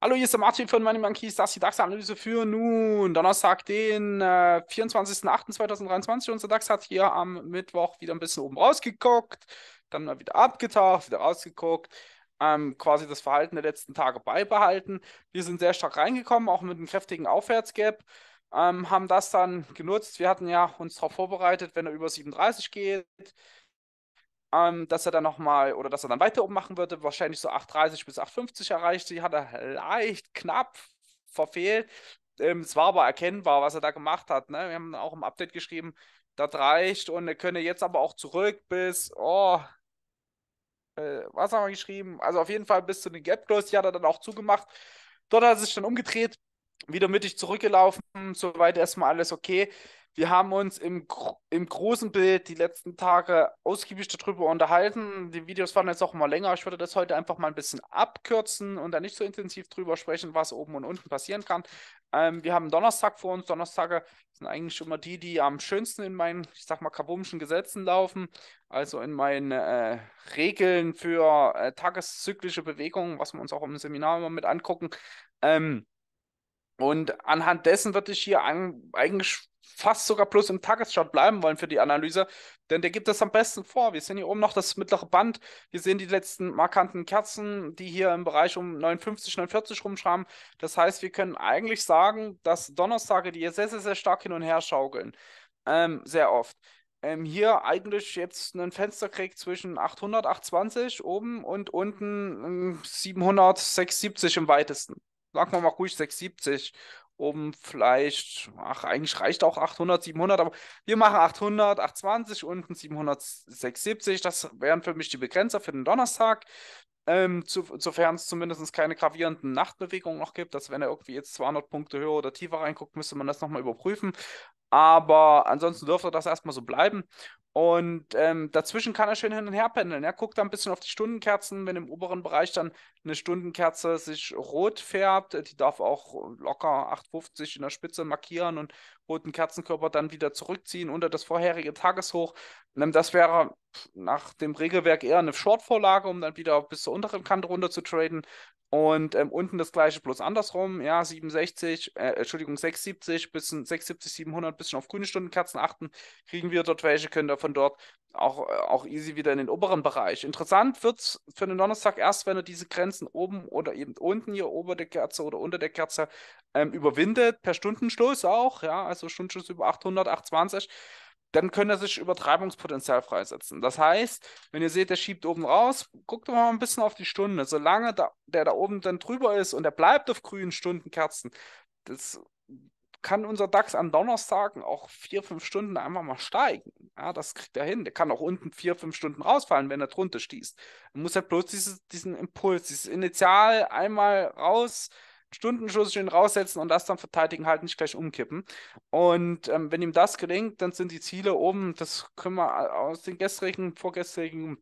Hallo, hier ist der Martin von Money Monkeys, das ist die DAX-Analyse für nun Donnerstag, den äh, 24.08.2023. Unser DAX hat hier am Mittwoch wieder ein bisschen oben rausgeguckt, dann mal wieder abgetaucht, wieder rausgeguckt, ähm, quasi das Verhalten der letzten Tage beibehalten. Wir sind sehr stark reingekommen, auch mit einem kräftigen Aufwärtsgap, ähm, haben das dann genutzt. Wir hatten ja uns darauf vorbereitet, wenn er über 37 geht, ähm, dass er dann nochmal oder dass er dann weiter oben machen würde, wahrscheinlich so 8,30 bis 8,50 erreicht. Die hat er leicht knapp verfehlt. Ähm, es war aber erkennbar, was er da gemacht hat. Ne? Wir haben auch im Update geschrieben, das reicht und er könne jetzt aber auch zurück bis, oh, äh, was haben wir geschrieben? Also auf jeden Fall bis zu den Gap Close, die hat er dann auch zugemacht. Dort hat er sich dann umgedreht, wieder mittig zurückgelaufen, soweit erstmal alles okay. Wir haben uns im, im großen Bild die letzten Tage ausgiebig darüber unterhalten. Die Videos waren jetzt auch mal länger. Ich würde das heute einfach mal ein bisschen abkürzen und da nicht so intensiv drüber sprechen, was oben und unten passieren kann. Ähm, wir haben Donnerstag vor uns. Donnerstage sind eigentlich immer die, die am schönsten in meinen, ich sag mal, kabumischen Gesetzen laufen. Also in meinen äh, Regeln für äh, tageszyklische Bewegungen, was wir uns auch im Seminar immer mit angucken. Ähm, und anhand dessen würde ich hier an, eigentlich fast sogar plus im Tagesschart bleiben wollen für die Analyse, denn der gibt es am besten vor. Wir sehen hier oben noch das mittlere Band. Wir sehen die letzten markanten Kerzen, die hier im Bereich um 59, 49 rumschrammen. Das heißt, wir können eigentlich sagen, dass Donnerstage, die hier sehr, sehr, sehr stark hin und her schaukeln, ähm, sehr oft, ähm, hier eigentlich jetzt ein Fenster kriegt zwischen 800, 820 oben und unten 700, ähm, 670 im weitesten sagen wir mal ruhig 670, um vielleicht, ach, eigentlich reicht auch 800, 700, aber wir machen 800, 820 und ein 670. Das wären für mich die Begrenzer für den Donnerstag. Ähm, zu, sofern es zumindest keine gravierenden Nachtbewegungen noch gibt, dass wenn er irgendwie jetzt 200 Punkte höher oder tiefer reinguckt, müsste man das nochmal überprüfen. Aber ansonsten dürfte das erstmal so bleiben. Und ähm, dazwischen kann er schön hin und her pendeln. Er guckt da ein bisschen auf die Stundenkerzen. Wenn im oberen Bereich dann eine Stundenkerze sich rot färbt, die darf auch locker 8,50 in der Spitze markieren und roten Kerzenkörper dann wieder zurückziehen unter das vorherige Tageshoch. Ähm, das wäre nach dem Regelwerk eher eine Shortvorlage, um dann wieder bis zur unteren Kante runter zu traden. Und ähm, unten das gleiche plus andersrum, ja, 67, äh, Entschuldigung, 670, bisschen 670, 700, bisschen auf grüne Stundenkerzen achten, kriegen wir dort welche, können wir von dort auch, äh, auch easy wieder in den oberen Bereich. Interessant wird es für den Donnerstag erst, wenn er diese Grenzen oben oder eben unten, hier ober der Kerze oder unter der Kerze, ähm, überwindet, per Stundenschluss auch, ja, also Stundenschluss über 800, 820 dann können er sich Übertreibungspotenzial freisetzen. Das heißt, wenn ihr seht, der schiebt oben raus, guckt mal ein bisschen auf die Stunde. Solange da, der da oben dann drüber ist und er bleibt auf grünen Stundenkerzen, das kann unser DAX an Donnerstagen auch vier, fünf Stunden einfach mal steigen. Ja, das kriegt er hin. Der kann auch unten vier, fünf Stunden rausfallen, wenn er drunter stießt. Man muss halt bloß dieses, diesen Impuls, dieses Initial einmal raus, Stundenschuss schön raussetzen und das dann verteidigen, halt nicht gleich umkippen. Und ähm, wenn ihm das gelingt, dann sind die Ziele oben, das können wir aus den gestrigen, vorgestrigen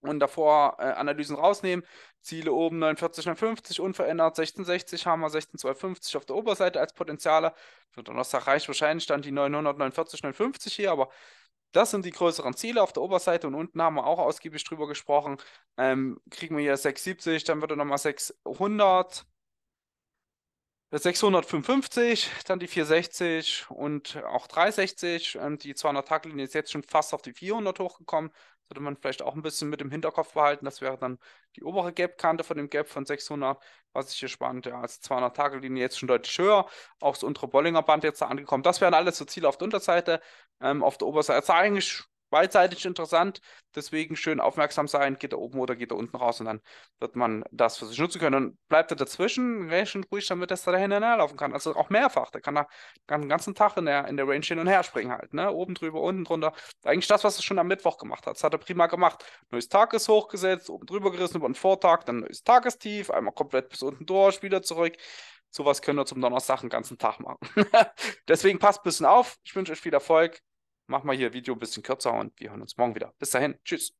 und davor äh, Analysen rausnehmen. Ziele oben 49, 59 unverändert, 1660 haben wir 16250 auf der Oberseite als Potenziale. Für Donnerstag reicht wahrscheinlich dann die 949, 950 hier, aber das sind die größeren Ziele auf der Oberseite und unten haben wir auch ausgiebig drüber gesprochen. Ähm, kriegen wir hier 670, dann wird er nochmal 600 655, dann die 460 und auch 360. die 200-Tag-Linie ist jetzt schon fast auf die 400 hochgekommen. Sollte man vielleicht auch ein bisschen mit dem Hinterkopf behalten. Das wäre dann die obere Gap-Kante von dem Gap von 600, was ich hier spannend. Ja, also 200-Tage-Linie jetzt schon deutlich höher. Auch das untere Bollinger Band jetzt da angekommen. Das wären alles so Ziele auf der Unterseite. Ähm, auf der Oberseite ist eigentlich beidseitig interessant. Deswegen schön aufmerksam sein, geht er oben oder geht er unten raus und dann wird man das für sich nutzen können. Und bleibt er dazwischen, rechnet ruhig damit, dass er da hinterherlaufen kann. Also auch mehrfach. Der kann da den ganzen Tag in der, in der Range hin und her springen halt. Ne? Oben drüber, unten drunter. Eigentlich das, was er schon am Mittwoch gemacht hat. Das hat er prima gemacht. Neues Tag ist hochgesetzt, oben drüber gerissen über den Vortag, dann neues Tagestief, einmal komplett bis unten durch, wieder zurück. Sowas können wir zum Donnerstag den ganzen Tag machen. Deswegen passt ein bisschen auf. Ich wünsche euch viel Erfolg. Mach mal hier Video ein bisschen kürzer und wir hören uns morgen wieder. Bis dahin. Tschüss.